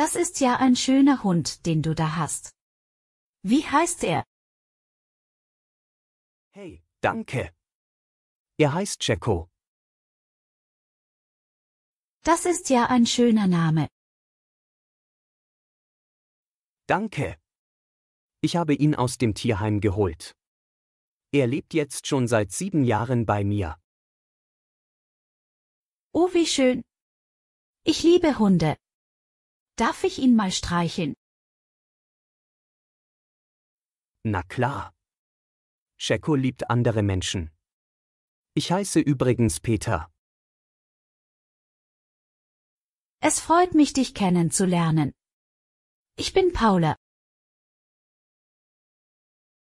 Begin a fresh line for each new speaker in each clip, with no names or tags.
Das ist ja ein schöner Hund, den du da hast. Wie heißt er?
Hey, danke. Er heißt Jacko.
Das ist ja ein schöner Name.
Danke. Ich habe ihn aus dem Tierheim geholt. Er lebt jetzt schon seit sieben Jahren bei mir.
Oh, wie schön. Ich liebe Hunde. Darf ich ihn mal streicheln?
Na klar. Cheko liebt andere Menschen. Ich heiße übrigens Peter.
Es freut mich, dich kennenzulernen. Ich bin Paula.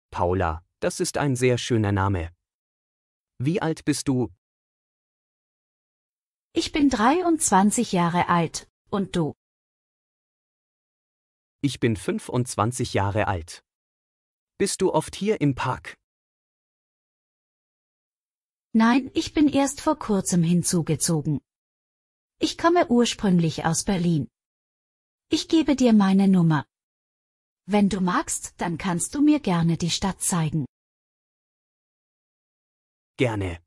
Paula, das ist ein sehr schöner Name. Wie alt bist du?
Ich bin 23 Jahre alt, und du?
ich bin 25 Jahre alt. Bist du oft hier im Park?
Nein, ich bin erst vor kurzem hinzugezogen. Ich komme ursprünglich aus Berlin. Ich gebe dir meine Nummer. Wenn du magst, dann kannst du mir gerne die Stadt
zeigen. Gerne.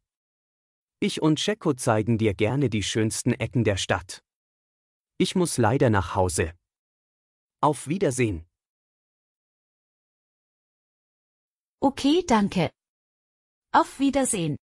Ich und Checo zeigen dir gerne die schönsten Ecken der Stadt. Ich muss leider nach Hause. Auf Wiedersehen.
Okay, danke. Auf Wiedersehen.